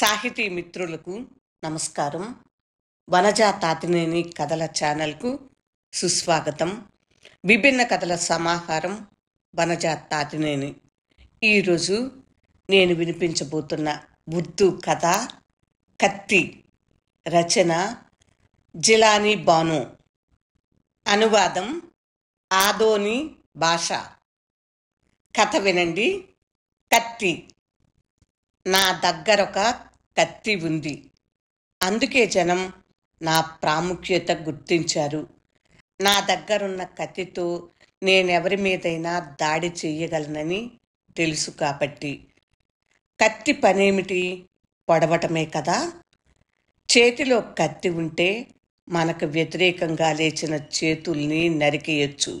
సాహితీ మిత్రులకు నమస్కారం వనజా తాతినేని కథల ఛానల్కు సుస్వాగతం విభిన్న కథల సమాహారం వనజా తాతినేని ఈరోజు నేను వినిపించబోతున్న ఉర్దూ కథ కత్తి రచన జిలానీ బాను అనువాదం ఆదోని భాష కథ వినండి కత్తి నా దగ్గర ఒక కత్తి ఉంది అందుకే జనం నా ప్రాముఖ్యత గుర్తించారు నా దగ్గరున్న కత్తితో నేనెవరి మీదైనా దాడి చేయగలనని తెలుసు కాబట్టి కత్తి పనేమిటి పొడవటమే కదా చేతిలో కత్తి ఉంటే మనకు వ్యతిరేకంగా లేచిన చేతుల్ని నరికేయచ్చు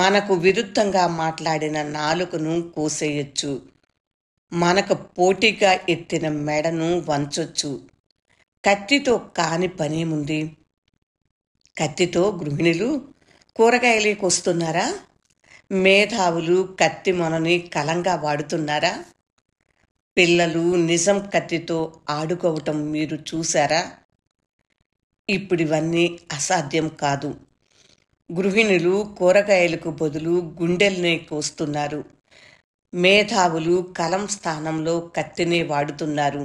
మనకు విరుద్ధంగా మాట్లాడిన నాలుకను కోసేయచ్చు మనకు పోటీగా ఎత్తిన మెడను వంచొచ్చు కత్తితో కాని పనేముంది కత్తితో గృహిణులు కూరగాయలకు వస్తున్నారా మేధావులు కత్తి మనని కలంగా వాడుతున్నారా పిల్లలు నిజం కత్తితో ఆడుకోవటం మీరు చూశారా ఇప్పుడు ఇవన్నీ అసాధ్యం కాదు గృహిణులు కూరగాయలకు బదులు గుండెల్ని కోస్తున్నారు మేధావులు కలం స్థానంలో కత్తినే వాడుతున్నారు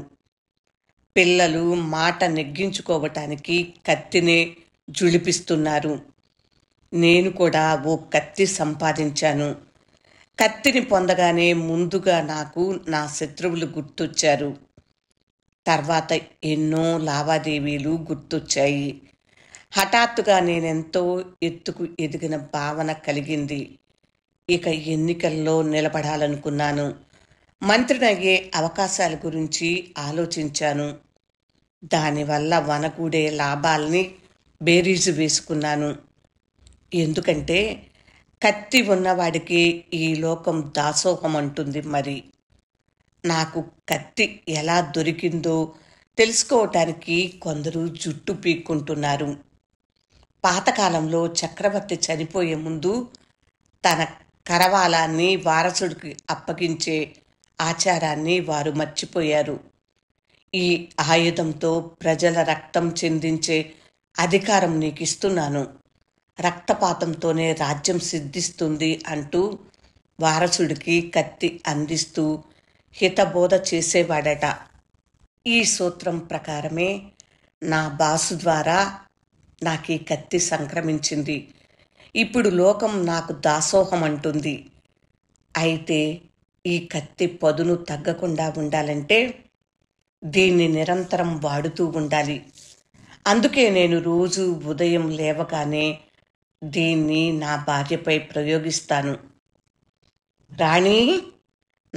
పిల్లలు మాట నెగ్గించుకోవటానికి కత్తినే జుళిపిస్తున్నారు నేను కూడా ఓ కత్తి సంపాదించాను కత్తిని పొందగానే ముందుగా నాకు నా శత్రువులు గుర్తొచ్చారు తర్వాత ఎన్నో లావాదేవీలు గుర్తొచ్చాయి హఠాత్తుగా నేనెంతో ఎత్తుకు ఎదిగిన భావన కలిగింది ఇక ఎన్నికల్లో నిలబడాలనుకున్నాను మంత్రినయ్యే అవకాశాల గురించి ఆలోచించాను దానివల్ల వనకూడే లాభాల్ని బేరీజు వేసుకున్నాను ఎందుకంటే కత్తి ఉన్నవాడికి ఈ లోకం దాసోహం అంటుంది మరి నాకు కత్తి ఎలా దొరికిందో తెలుసుకోవటానికి కొందరు జుట్టు పీక్కుంటున్నారు పాతకాలంలో చక్రవర్తి చనిపోయే ముందు తన కరవాలాన్ని వారసుడికి అప్పగించే ఆచారాన్ని వారు మర్చిపోయారు ఈ ఆయుధంతో ప్రజల రక్తం చెందించే అధికారం నీకు ఇస్తున్నాను రక్తపాతంతోనే రాజ్యం సిద్ధిస్తుంది అంటూ వారసుడికి కత్తి అందిస్తూ హితబోధ చేసేవాడట ఈ సూత్రం ప్రకారమే నా బాసు ద్వారా నాకు ఈ కత్తి సంక్రమించింది ఇప్పుడు లోకం నాకు దాసోహం అంటుంది అయితే ఈ కత్తి పదును తగ్గకుండా ఉండాలంటే దీన్ని నిరంతరం వాడుతూ ఉండాలి అందుకే నేను రోజు ఉదయం లేవగానే దీన్ని నా భార్యపై ప్రయోగిస్తాను రాణి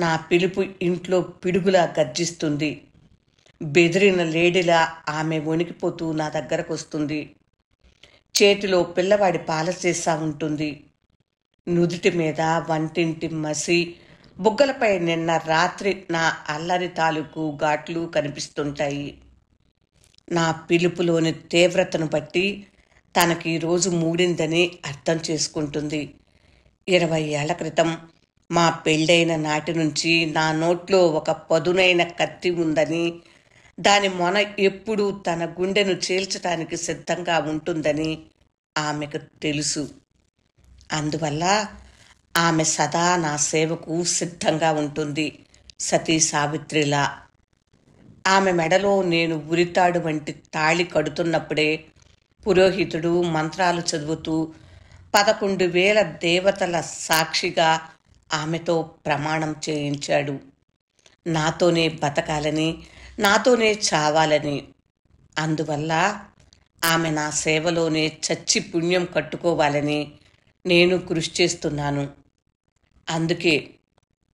నా పిలుపు ఇంట్లో పిడుగులా గర్జిస్తుంది బెదిరిన లేడిలా ఆమె వణికిపోతూ నా దగ్గరకు వస్తుంది చేతిలో పిల్లవాడి పాల సీసా ఉంటుంది నుదుటి మీద వంటింటి మసి బుగ్గలపై నిన్న రాత్రి నా అల్లరి తాలూకు ఘాట్లు కనిపిస్తుంటాయి నా పిలుపులోని తీవ్రతను బట్టి తనకి రోజు మూడిందని అర్థం చేసుకుంటుంది ఇరవై ఏళ్ల క్రితం మా పెళ్ళైన నాటి నుంచి నా నోట్లో ఒక పదునైన కత్తి ఉందని దాని మొన ఎప్పుడూ తన గుండెను చీల్చటానికి సిద్ధంగా ఉంటుందని ఆమెకు తెలుసు అందువల్ల ఆమె సదా నా సేవకు సిద్ధంగా ఉంటుంది సతీ సావిత్రిలా ఆమె మెడలో నేను ఉరితాడు వంటి తాళి కడుతున్నప్పుడే పురోహితుడు మంత్రాలు చదువుతూ పదకొండు వేల దేవతల సాక్షిగా ఆమెతో ప్రమాణం చేయించాడు నాతోనే బతకాలని నాతోనే చావాలని అందువల్ల ఆమె నా సేవలోనే చచ్చి పుణ్యం కట్టుకోవాలని నేను కృషి చేస్తున్నాను అందుకే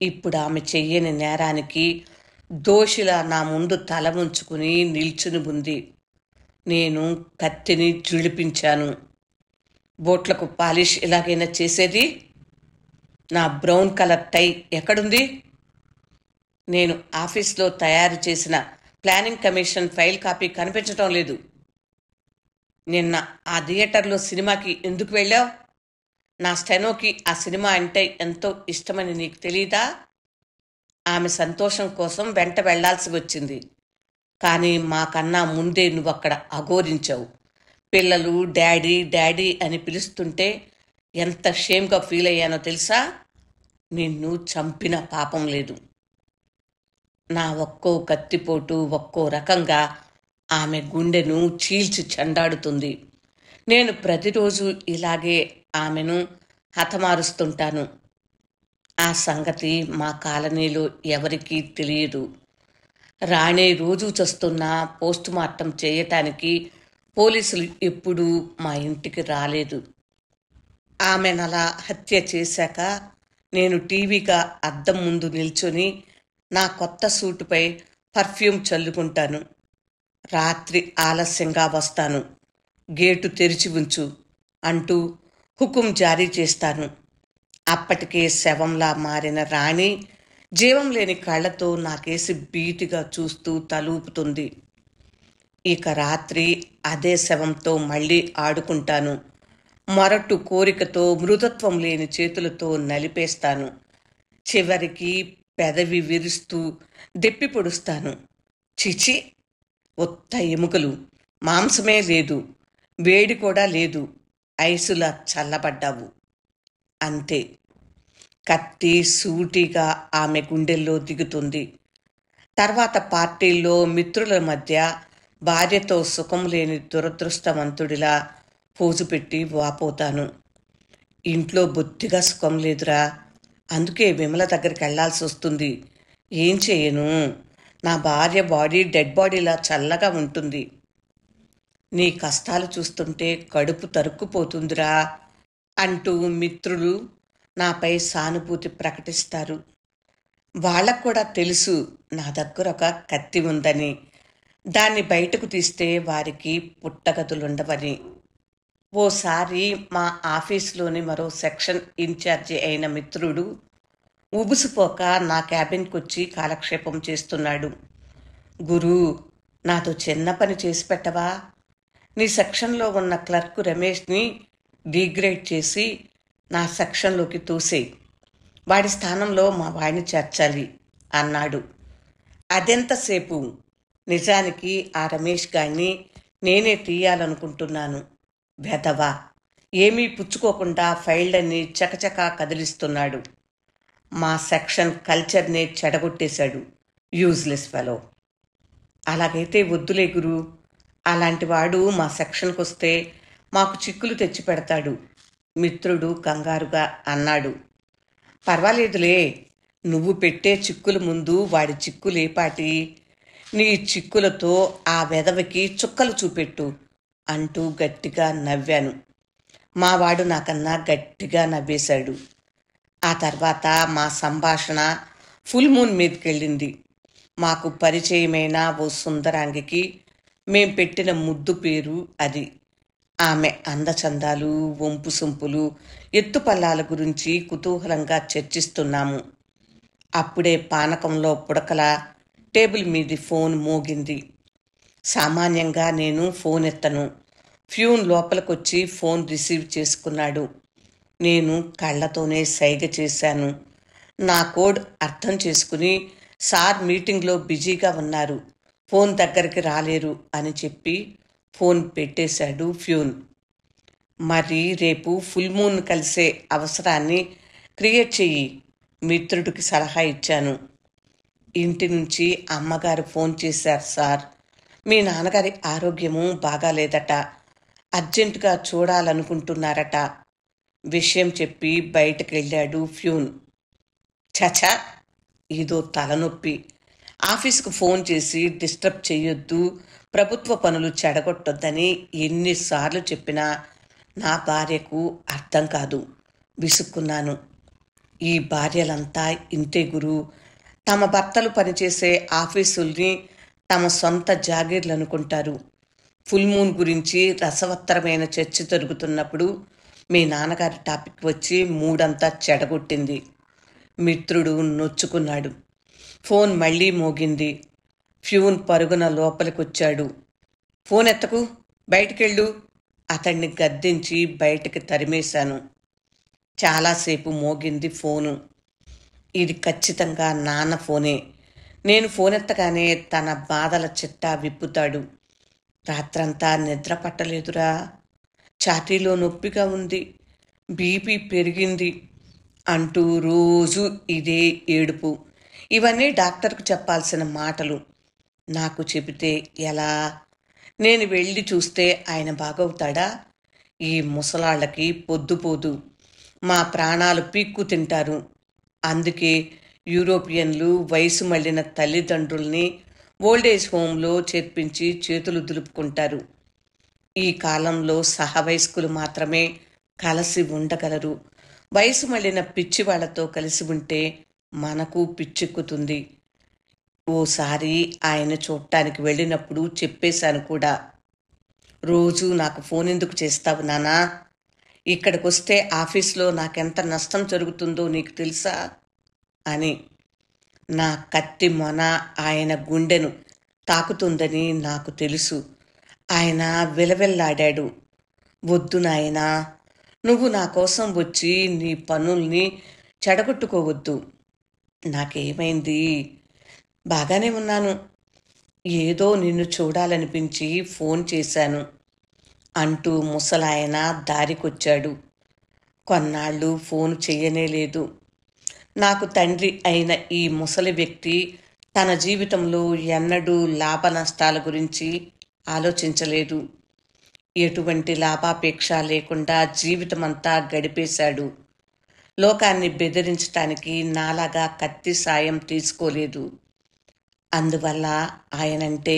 ఇప్పుడు ఆమె చెయ్యని నేరానికి దోషిలా నా ముందు తల ఉంచుకుని నిల్చుని ఉంది నేను కత్తిని జుడిపించాను బోట్లకు పాలిష్ ఎలాగైనా చేసేది నా బ్రౌన్ కలర్ టై ఎక్కడుంది నేను ఆఫీస్లో తయారు చేసిన ప్లానింగ్ కమిషన్ ఫైల్ కాపీ కనిపించటం లేదు నిన్న ఆ థియేటర్లో సినిమాకి ఎందుకు వెళ్ళావు నా స్టెనోకి ఆ సినిమా అంటే ఎంతో ఇష్టమని నీకు తెలీదా ఆమె సంతోషం కోసం వెంట వెళ్లాల్సి వచ్చింది కానీ మాకన్నా ముందే నువ్వు అక్కడ అఘోరించావు పిల్లలు డాడీ డాడీ అని పిలుస్తుంటే ఎంత షేమ్గా ఫీల్ అయ్యానో తెలుసా నిన్ను చంపిన పాపం లేదు నా ఒక్కో కత్తిపోటు ఒక్కో రకంగా ఆమె గుండెను చీల్చి చెండాడుతుంది నేను ప్రతిరోజు ఇలాగే ఆమెను హతమారుస్తుంటాను ఆ సంగతి మా కాలనీలో ఎవరికీ తెలియదు రాణే రోజు చస్తున్న పోస్ట్ మార్టం చేయటానికి పోలీసులు ఎప్పుడూ మా ఇంటికి రాలేదు ఆమెనలా హత్య చేశాక నేను టీవీగా అద్దం ముందు నిల్చొని నా కొత్త సూటుపై పర్ఫ్యూమ్ చల్లుకుంటాను రాత్రి ఆలస్యంగా వస్తాను గేటు తెరిచి ఉంచు అంటూ హుకుం జారీ చేస్తాను అప్పటికే శవంలా మారిన రాణి జీవం లేని కళ్ళతో నాకేసి బీటిగా చూస్తూ తలూపుతుంది ఇక రాత్రి అదే శవంతో మళ్ళీ ఆడుకుంటాను మరట్టు కోరికతో మృదత్వం లేని చేతులతో నలిపేస్తాను చివరికి పెదవి విరుస్తూ దెప్పి పొడుస్తాను చిచి ఒత్త ఎముకలు మాంసమే లేదు వేడి కూడా లేదు ఐసులా చల్లబడ్డావు అంతే కత్తి సూటిగా ఆమె గుండెల్లో దిగుతుంది తర్వాత పార్టీల్లో మిత్రుల మధ్య భార్యతో సుఖం లేని దురదృష్టవంతుడిలా పోజు పెట్టి వాపోతాను ఇంట్లో బొత్తిగా సుఖం లేదురా అందుకే విమల దగ్గరికి వెళ్లాల్సి వస్తుంది ఏం చేయను నా భార్య బాడీ డెడ్ బాడీలా చల్లగా ఉంటుంది నీ కష్టాలు చూస్తుంటే కడుపు తరుక్కుపోతుందిరా అంటూ మిత్రులు నాపై సానుభూతి ప్రకటిస్తారు వాళ్ళకు కూడా తెలుసు నా దగ్గర ఒక కత్తి ఉందని దాన్ని బయటకు తీస్తే వారికి పుట్టగతులుండవని ఓసారి మా ఆఫీస్లోని మరో సెక్షన్ ఇన్ఛార్జి అయిన మిత్రుడు ఉబుసిపోక నా క్యాబిన్కొచ్చి కాలక్షేపం చేస్తున్నాడు గురు నాతో చిన్న పని చేసి పెట్టవా నీ సెక్షన్లో ఉన్న క్లర్క్ రమేష్ని డిగ్రేడ్ చేసి నా సెక్షన్లోకి తోసేయి వాడి స్థానంలో మా వాడిని చేర్చాలి అన్నాడు అదెంతసేపు నిజానికి ఆ రమేష్ గారిని నేనే తీయాలనుకుంటున్నాను వెధవా ఏమీ పుచ్చుకోకుండా ఫైళ్లని చకచకా కదిలిస్తున్నాడు మా సెక్షన్ కల్చర్నే చెడగొట్టేశాడు యూజ్లెస్ ఫెలో అలాగైతే వద్దులే గురు అలాంటి వాడు మా సెక్షన్కి వస్తే మాకు చిక్కులు తెచ్చి పెడతాడు మిత్రుడు కంగారుగా అన్నాడు పర్వాలేదులే నువ్వు పెట్టే చిక్కుల ముందు వాడి చిక్కులేపాటి నీ చిక్కులతో ఆ వెధవకి చుక్కలు చూపెట్టు అంటూ గట్టిగా నవ్వాను మావాడు నాకన్నా గట్టిగా నవ్వేశాడు ఆ తర్వాత మా సంభాషణ ఫుల్ మూన్ మీదకెళ్ళింది మాకు పరిచయమైన ఓ సుందరాంగికి మేం పెట్టిన ముద్దు పేరు అది ఆమె అందచందాలు వంపు సొంపులు ఎత్తుపల్లాల గురించి కుతూహలంగా చర్చిస్తున్నాము అప్పుడే పానకంలో పుడకల టేబుల్ మీది ఫోన్ మోగింది సామాన్యంగా నేను ఫోన్ ఎత్తను ఫ్యూన్ లోపలికొచ్చి ఫోన్ రిసీవ్ చేసుకున్నాడు నేను కళ్ళతోనే సైగ చేశాను నా కోడ్ అర్థం చేసుకుని సార్ మీటింగ్లో బిజీగా ఉన్నారు ఫోన్ దగ్గరికి రాలేరు అని చెప్పి ఫోన్ పెట్టేశాడు ఫ్యూన్ మరి రేపు ఫుల్ మూన్ కలిసే అవసరాన్ని క్రియేట్ చెయ్యి మిత్రుడికి సలహా ఇచ్చాను ఇంటి నుంచి అమ్మగారు ఫోన్ చేశారు సార్ మీ నాన్నగారి ఆరోగ్యము బాగాలేదట అర్జెంటుగా చూడాలనుకుంటున్నారట విషయం చెప్పి బయటకు వెళ్ళాడు ఫ్యూన్ చచా ఇదో తలనొప్పి ఆఫీస్కు ఫోన్ చేసి డిస్టర్బ్ చేయొద్దు ప్రభుత్వ పనులు చెడగొట్టొద్దని ఎన్నిసార్లు చెప్పినా నా భార్యకు అర్థం కాదు విసుక్కున్నాను ఈ భార్యలంతా ఇంతే గురు తమ భర్తలు పనిచేసే ఆఫీసుల్ని తమ సొంత జాగీర్లనుకుంటారు అనుకుంటారు ఫుల్ మూన్ గురించి రసవత్తరమైన చర్చ జరుగుతున్నప్పుడు మీ నాన్నగారి టాపిక్ వచ్చి మూడంతా చెడగొట్టింది మిత్రుడు నొచ్చుకున్నాడు ఫోన్ మళ్ళీ మోగింది ఫ్యూన్ పరుగున లోపలికొచ్చాడు ఫోన్ ఎత్తకు బయటికెళ్ళు అతన్ని గద్దించి బయటకు తరిమేశాను చాలాసేపు మోగింది ఫోను ఇది ఖచ్చితంగా నాన్న ఫోనే నేను ఫోన్ ఎత్తగానే తన బాధల చిట్టా విప్పుతాడు రాత్రంతా నిద్ర పట్టలేదురా ఛాతీలో నొప్పిగా ఉంది బీపీ పెరిగింది అంటూ రోజు ఇదే ఏడుపు ఇవన్నీ డాక్టర్కు చెప్పాల్సిన మాటలు నాకు చెబితే ఎలా నేను వెళ్ళి చూస్తే ఆయన బాగవుతాడా ఈ ముసలాళ్ళకి పొద్దుపోదు మా ప్రాణాలు పీక్కు తింటారు అందుకే యూరోపియన్లు వయసు మళ్ళిన తల్లిదండ్రుల్ని ఓల్డేజ్ హోంలో చేర్పించి చేతులు దులుపుకుంటారు ఈ కాలంలో సహవయస్కులు మాత్రమే కలిసి ఉండగలరు వయసు మళ్ళిన పిచ్చి వాళ్లతో కలిసి ఉంటే మనకు పిచ్చెక్కుతుంది ఓసారి ఆయన చూడటానికి వెళ్ళినప్పుడు చెప్పేశాను కూడా రోజు నాకు ఫోన్ ఎందుకు చేస్తావు నానా ఇక్కడికొస్తే ఆఫీస్లో నాకెంత నష్టం జరుగుతుందో నీకు తెలుసా అని నా కత్తి మొన ఆయన గుండెను తాకుతుందని నాకు తెలుసు ఆయన విలవిల్లాడాడు వద్దు నాయనా నువ్వు నా కోసం వచ్చి నీ పనుల్ని చెడగొట్టుకోవద్దు నాకేమైంది బాగానే ఉన్నాను ఏదో నిన్ను చూడాలనిపించి ఫోన్ చేశాను అంటూ ముసలాయన దారికొచ్చాడు కొన్నాళ్ళు ఫోన్ చేయనే లేదు నాకు తండ్రి అయిన ఈ ముసలి వ్యక్తి తన జీవితంలో ఎన్నడూ లాభ నష్టాల గురించి ఆలోచించలేదు ఎటువంటి లాభాపేక్ష లేకుండా జీవితమంతా గడిపేశాడు లోకాన్ని బెదిరించటానికి నాలాగా కత్తి సాయం తీసుకోలేదు అందువల్ల ఆయనంటే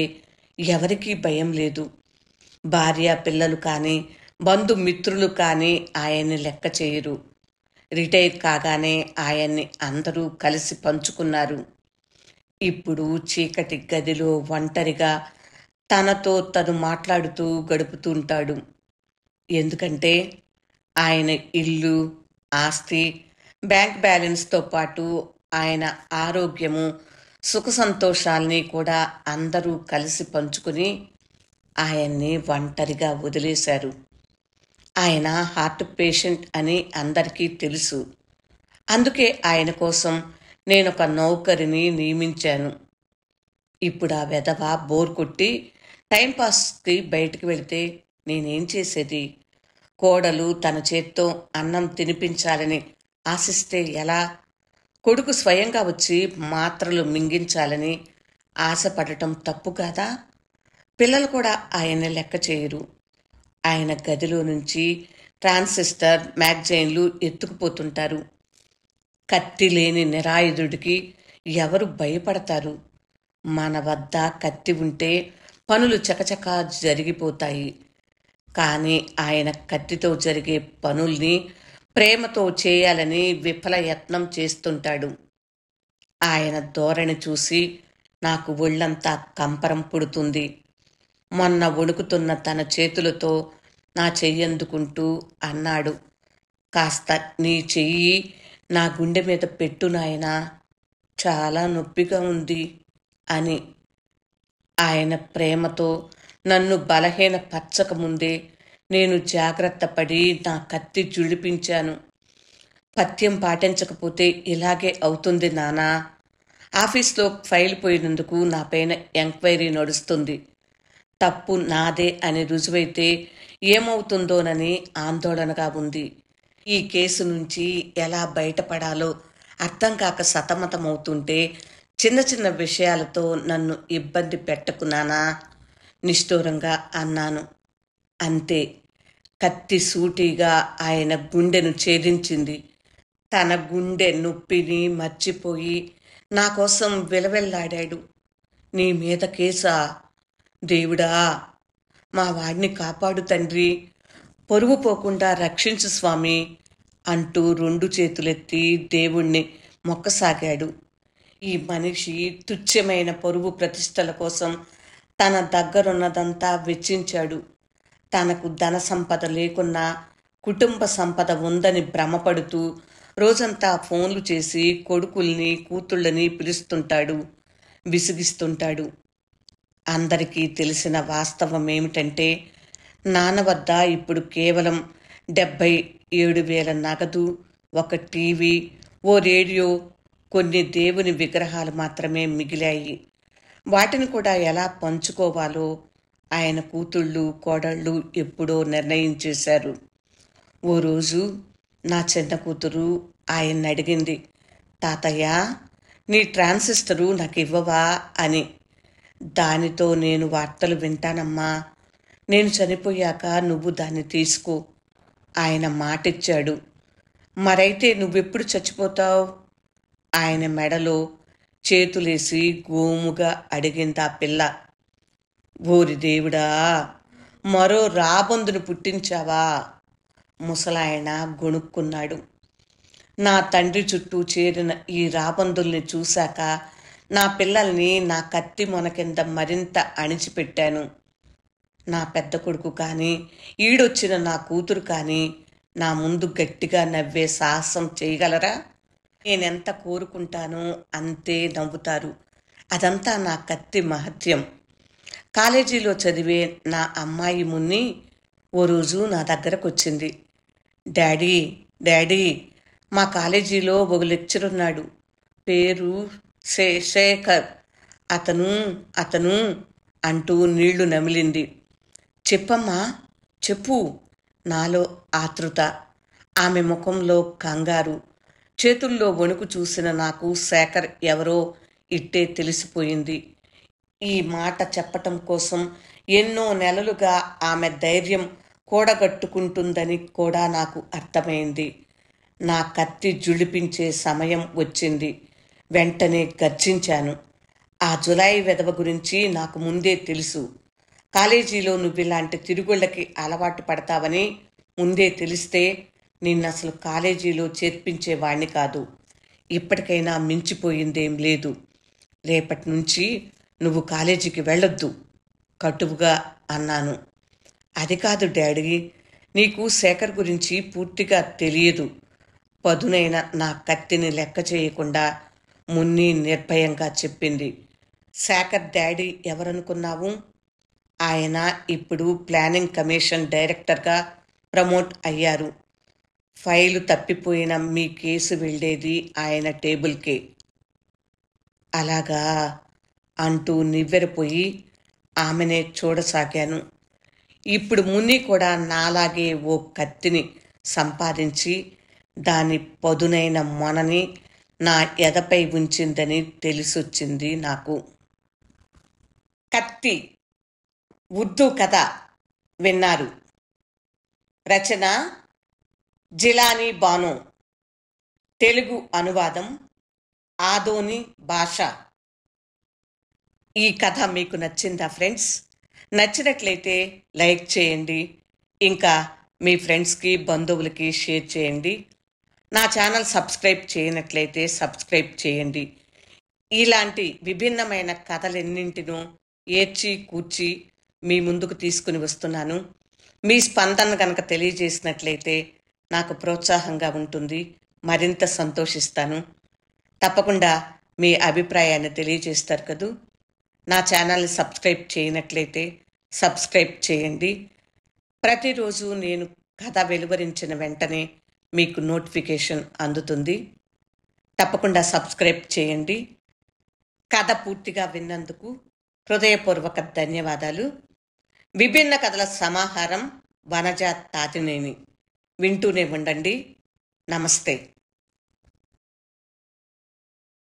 ఎవరికీ భయం లేదు భార్య పిల్లలు కానీ బంధుమిత్రులు కానీ ఆయన్ని లెక్క చేయరు రిటైర్ కాగానే ఆయన్ని అందరూ కలిసి పంచుకున్నారు ఇప్పుడు చీకటి గదిలో ఒంటరిగా తనతో తను మాట్లాడుతూ గడుపుతుంటాడు ఎందుకంటే ఆయన ఇల్లు ఆస్తి బ్యాంక్ బ్యాలెన్స్తో పాటు ఆయన ఆరోగ్యము సుఖ సంతోషాలని కూడా అందరూ కలిసి పంచుకుని ఆయన్ని ఒంటరిగా వదిలేశారు ఆయన హార్ట్ పేషెంట్ అని అందరికీ తెలుసు అందుకే ఆయన కోసం నేను ఒక నౌకరిని నియమించాను ఇప్పుడు ఆ వెధవ బోర్ కొట్టి టైంపాస్కి బయటకు వెళితే నేనేం చేసేది కోడలు తన చేత్తో అన్నం తినిపించాలని ఆశిస్తే ఎలా కొడుకు స్వయంగా వచ్చి మాత్రలు మింగించాలని ఆశపడటం తప్పు కాదా పిల్లలు కూడా ఆయన లెక్క చేయరు ఆయన గదిలో నుంచి ట్రాన్సిస్టర్ మ్యాగజైన్లు ఎత్తుకుపోతుంటారు కత్తి లేని నిరాయుధుడికి ఎవరు భయపడతారు మన వద్ద కత్తి ఉంటే పనులు చకచకా జరిగిపోతాయి కానీ ఆయన కత్తితో జరిగే పనుల్ని ప్రేమతో చేయాలని విఫల యత్నం చేస్తుంటాడు ఆయన ధోరణి చూసి నాకు ఒళ్ళంతా కంపరం పుడుతుంది మొన్న వణుకుతున్న తన చేతులతో నా చెయ్యి అందుకుంటూ అన్నాడు కాస్త నీ చెయ్యి నా గుండె మీద పెట్టు నాయనా చాలా నొప్పిగా ఉంది అని ఆయన ప్రేమతో నన్ను బలహీన ముందే నేను జాగ్రత్త పడి నా కత్తి జుడిపించాను పథ్యం పాటించకపోతే ఇలాగే అవుతుంది నానా ఆఫీస్లో ఫైల్ పోయినందుకు నా పైన ఎంక్వైరీ నడుస్తుంది తప్పు నాదే అని రుజువైతే ఏమవుతుందోనని ఆందోళనగా ఉంది ఈ కేసు నుంచి ఎలా బయటపడాలో అర్థం కాక సతమతమవుతుంటే చిన్న చిన్న విషయాలతో నన్ను ఇబ్బంది పెట్టుకున్నానా నిష్ఠూరంగా అన్నాను అంతే కత్తి సూటిగా ఆయన గుండెను ఛేదించింది తన గుండె నొప్పిని మర్చిపోయి నా కోసం విలవెల్లాడాడు నీ మీద కేసా దేవుడా మా వాడిని కాపాడు తండ్రి పొరుగు పోకుండా రక్షించు స్వామి అంటూ రెండు చేతులెత్తి దేవుణ్ణి మొక్కసాగాడు ఈ మనిషి తుచ్చమైన పొరుగు ప్రతిష్టల కోసం తన దగ్గరున్నదంతా వెచ్చించాడు తనకు ధన సంపద లేకున్నా కుటుంబ సంపద ఉందని భ్రమపడుతూ రోజంతా ఫోన్లు చేసి కొడుకుల్ని కూతుళ్ళని పిలుస్తుంటాడు విసిగిస్తుంటాడు అందరికీ తెలిసిన వాస్తవం ఏమిటంటే నాన్న వద్ద ఇప్పుడు కేవలం డెబ్బై ఏడు వేల నగదు ఒక టీవీ ఓ రేడియో కొన్ని దేవుని విగ్రహాలు మాత్రమే మిగిలాయి వాటిని కూడా ఎలా పంచుకోవాలో ఆయన కూతుళ్ళు కోడళ్ళు ఎప్పుడో నిర్ణయించేశారు ఓ రోజు నా చిన్న కూతురు ఆయన్ని అడిగింది తాతయ్య నీ ట్రాన్సిస్టరు నాకు ఇవ్వవా అని దానితో నేను వార్తలు వింటానమ్మా నేను చనిపోయాక నువ్వు దాన్ని తీసుకో ఆయన మాటిచ్చాడు మరైతే నువ్వెప్పుడు చచ్చిపోతావు ఆయన మెడలో చేతులేసి గోముగా అడిగింది ఆ పిల్ల ఓరి దేవుడా మరో రాబందును పుట్టించావా ముసలాయన గొణుక్కున్నాడు నా తండ్రి చుట్టూ చేరిన ఈ రాబందుల్ని చూశాక నా పిల్లల్ని నా కత్తి మొనకింద మరింత అణిచిపెట్టాను నా పెద్ద కొడుకు కానీ ఈడొచ్చిన నా కూతురు కానీ నా ముందు గట్టిగా నవ్వే సాహసం చేయగలరా నేనెంత కోరుకుంటానో అంతే నవ్వుతారు అదంతా నా కత్తి మహత్యం కాలేజీలో చదివే నా అమ్మాయి మున్ని ఓ రోజు నా దగ్గరకు వచ్చింది డాడీ డాడీ మా కాలేజీలో ఒక లెక్చర్ ఉన్నాడు పేరు శేఖర్ అతను అతను అంటూ నీళ్లు నమిలింది చెప్పమ్మా చెప్పు నాలో ఆతృత ఆమె ముఖంలో కంగారు చేతుల్లో వణుకు చూసిన నాకు శేఖర్ ఎవరో ఇట్టే తెలిసిపోయింది ఈ మాట చెప్పటం కోసం ఎన్నో నెలలుగా ఆమె ధైర్యం కూడగట్టుకుంటుందని కూడా నాకు అర్థమైంది నా కత్తి జుడిపించే సమయం వచ్చింది వెంటనే గర్జించాను ఆ జులాయి వెధవ గురించి నాకు ముందే తెలుసు కాలేజీలో నువ్వు ఇలాంటి తిరుగుళ్ళకి అలవాటు పడతావని ముందే తెలిస్తే నిన్నసలు కాలేజీలో చేర్పించేవాణ్ణి కాదు ఇప్పటికైనా మించిపోయిందేం లేదు రేపటి నుంచి నువ్వు కాలేజీకి వెళ్ళొద్దు కటువుగా అన్నాను అది కాదు డాడీ నీకు శేఖర్ గురించి పూర్తిగా తెలియదు పదునైన నా కత్తిని లెక్క చేయకుండా మున్ని నిర్భయంగా చెప్పింది శాఖర్ డాడీ ఎవరనుకున్నావు ఆయన ఇప్పుడు ప్లానింగ్ కమిషన్ డైరెక్టర్గా ప్రమోట్ అయ్యారు ఫైలు తప్పిపోయిన మీ కేసు వెళ్ళేది ఆయన టేబుల్కే అలాగా అంటూ నివ్వెరపోయి ఆమెనే చూడసాగాను ఇప్పుడు ముని కూడా నాలాగే ఓ కత్తిని సంపాదించి దాని పదునైన మొనని నా ఎదపై ఉంచిందని తెలిసొచ్చింది నాకు కత్తి ఉర్దూ కథ విన్నారు రచన జిలానీ బాను తెలుగు అనువాదం ఆదోని భాష ఈ కథ మీకు నచ్చిందా ఫ్రెండ్స్ నచ్చినట్లయితే లైక్ చేయండి ఇంకా మీ ఫ్రెండ్స్కి బంధువులకి షేర్ చేయండి నా ఛానల్ సబ్స్క్రైబ్ చేయనట్లయితే సబ్స్క్రైబ్ చేయండి ఇలాంటి విభిన్నమైన కథలెన్నింటినో ఏర్చి కూర్చి మీ ముందుకు తీసుకుని వస్తున్నాను మీ స్పందన కనుక తెలియజేసినట్లయితే నాకు ప్రోత్సాహంగా ఉంటుంది మరింత సంతోషిస్తాను తప్పకుండా మీ అభిప్రాయాన్ని తెలియజేస్తారు కదూ నా ఛానల్ని సబ్స్క్రైబ్ చేయనట్లయితే సబ్స్క్రైబ్ చేయండి ప్రతిరోజు నేను కథ వెలువరించిన వెంటనే మీకు నోటిఫికేషన్ అందుతుంది తప్పకుండా సబ్స్క్రైబ్ చేయండి కథ పూర్తిగా విన్నందుకు హృదయపూర్వక ధన్యవాదాలు విభిన్న కథల సమాహారం వనజ తాతినేని వింటూనే ఉండండి నమస్తే